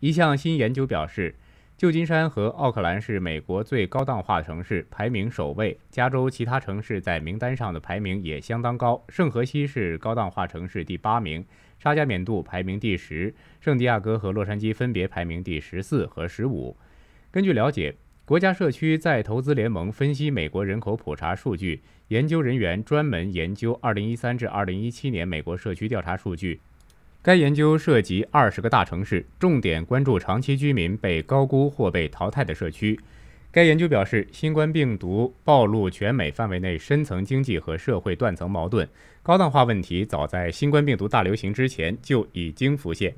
一项新研究表示，旧金山和奥克兰是美国最高档化城市，排名首位。加州其他城市在名单上的排名也相当高。圣何西是高档化城市第八名，沙加缅度排名第十，圣地亚哥和洛杉矶分别排名第十四和十五。根据了解，国家社区再投资联盟分析美国人口普查数据，研究人员专门研究2013至2017年美国社区调查数据。该研究涉及二十个大城市，重点关注长期居民被高估或被淘汰的社区。该研究表示，新冠病毒暴露全美范围内深层经济和社会断层矛盾、高档化问题，早在新冠病毒大流行之前就已经浮现。